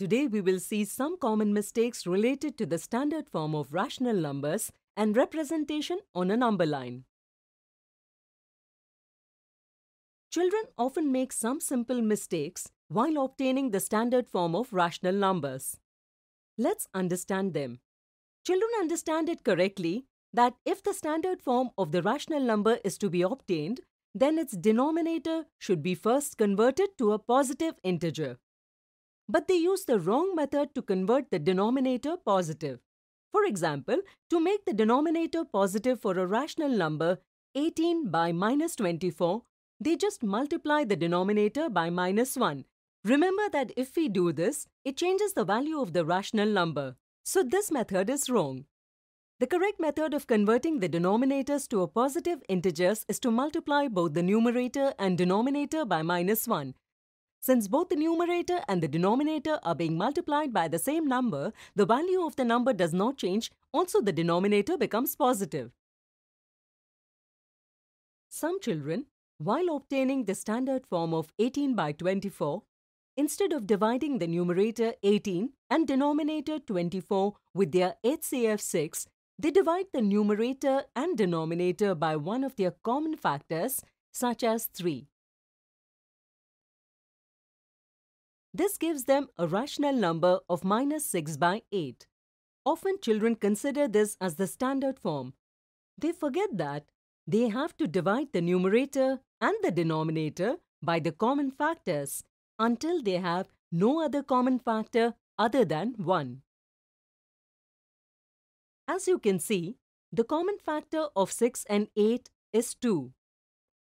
Today we will see some common mistakes related to the standard form of rational numbers and representation on a number line. Children often make some simple mistakes while obtaining the standard form of rational numbers. Let's understand them. Children understand it correctly that if the standard form of the rational number is to be obtained, then its denominator should be first converted to a positive integer but they use the wrong method to convert the denominator positive. For example, to make the denominator positive for a rational number 18 by minus 24, they just multiply the denominator by minus 1. Remember that if we do this, it changes the value of the rational number. So this method is wrong. The correct method of converting the denominators to a positive integers is to multiply both the numerator and denominator by minus 1. Since both the numerator and the denominator are being multiplied by the same number, the value of the number does not change, also the denominator becomes positive. Some children, while obtaining the standard form of 18 by 24, instead of dividing the numerator 18 and denominator 24 with their HCF6, they divide the numerator and denominator by one of their common factors, such as 3. This gives them a rational number of minus 6 by 8. Often children consider this as the standard form. They forget that they have to divide the numerator and the denominator by the common factors until they have no other common factor other than 1. As you can see, the common factor of 6 and 8 is 2.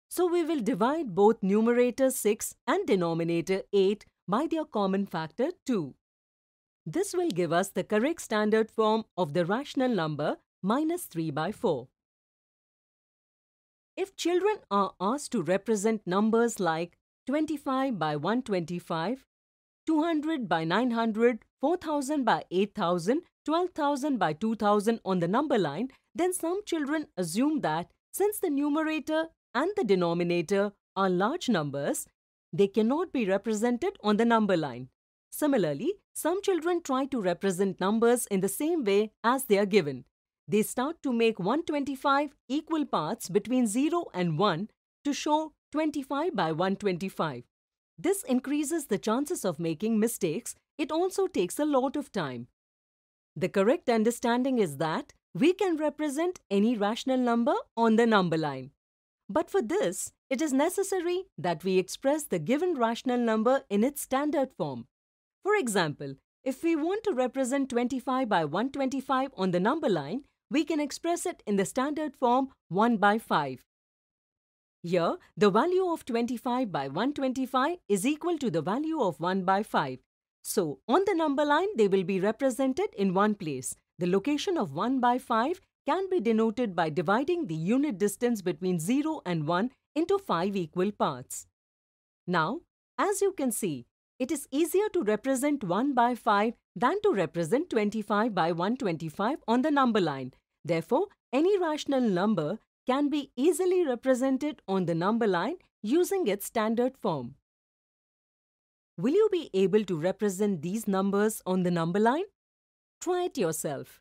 So we will divide both numerator 6 and denominator 8 by their common factor 2. This will give us the correct standard form of the rational number minus 3 by 4. If children are asked to represent numbers like 25 by 125, 200 by 900, 4000 by 8000, 12,000 by 2000 on the number line, then some children assume that since the numerator and the denominator are large numbers, they cannot be represented on the number line. Similarly, some children try to represent numbers in the same way as they are given. They start to make 125 equal parts between 0 and 1 to show 25 by 125. This increases the chances of making mistakes. It also takes a lot of time. The correct understanding is that we can represent any rational number on the number line. But for this, it is necessary that we express the given rational number in its standard form. For example, if we want to represent 25 by 125 on the number line, we can express it in the standard form 1 by 5. Here, the value of 25 by 125 is equal to the value of 1 by 5. So, on the number line, they will be represented in one place, the location of 1 by 5 can be denoted by dividing the unit distance between 0 and 1 into 5 equal parts. Now, as you can see, it is easier to represent 1 by 5 than to represent 25 by 125 on the number line. Therefore, any rational number can be easily represented on the number line using its standard form. Will you be able to represent these numbers on the number line? Try it yourself.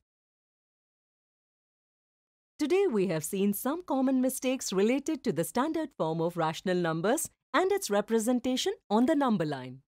Today we have seen some common mistakes related to the standard form of rational numbers and its representation on the number line.